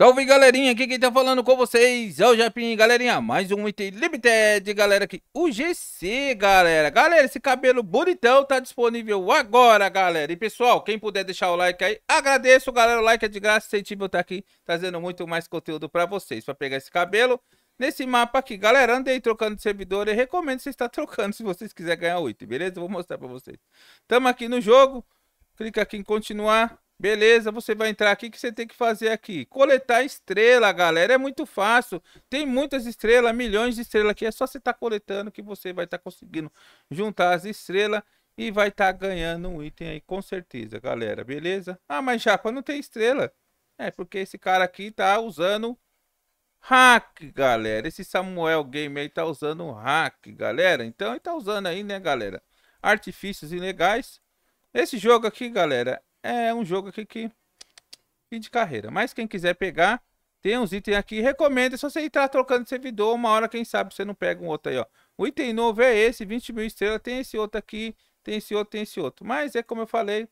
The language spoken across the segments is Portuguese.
Salve galerinha, aqui quem tá falando com vocês é o Japim, galerinha, mais um item limited, galera, aqui, o GC, galera, galera, esse cabelo bonitão tá disponível agora, galera, e pessoal, quem puder deixar o like aí, agradeço, galera, o like é de graça, incentivo tá aqui, trazendo muito mais conteúdo pra vocês, pra pegar esse cabelo, nesse mapa aqui, galera, andei trocando de servidor, e recomendo você estar trocando se vocês quiserem ganhar o item, beleza? Vou mostrar pra vocês, tamo aqui no jogo, clica aqui em continuar, Beleza, você vai entrar aqui, o que você tem que fazer aqui? Coletar estrela, galera, é muito fácil. Tem muitas estrelas, milhões de estrelas aqui. É só você estar tá coletando que você vai estar tá conseguindo juntar as estrelas e vai estar tá ganhando um item aí, com certeza, galera, beleza? Ah, mas Japa não tem estrela. É, porque esse cara aqui tá usando hack, galera. Esse Samuel Game aí tá usando hack, galera. Então, ele tá usando aí, né, galera? Artifícios ilegais. Esse jogo aqui, galera, é um jogo aqui que fim de carreira. Mas quem quiser pegar, tem uns itens aqui. Recomendo, se você entrar trocando de servidor, uma hora, quem sabe, você não pega um outro aí, ó. O item novo é esse, 20 mil estrelas. Tem esse outro aqui, tem esse outro, tem esse outro. Mas é como eu falei,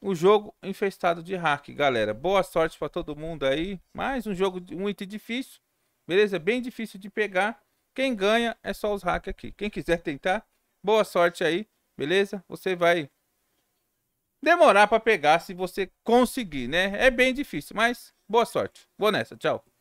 o jogo infestado de hack, galera. Boa sorte para todo mundo aí. Mais um jogo, um item difícil. Beleza? Bem difícil de pegar. Quem ganha é só os hackers aqui. Quem quiser tentar, boa sorte aí. Beleza? Você vai demorar para pegar se você conseguir, né? É bem difícil, mas boa sorte. Boa nessa, tchau.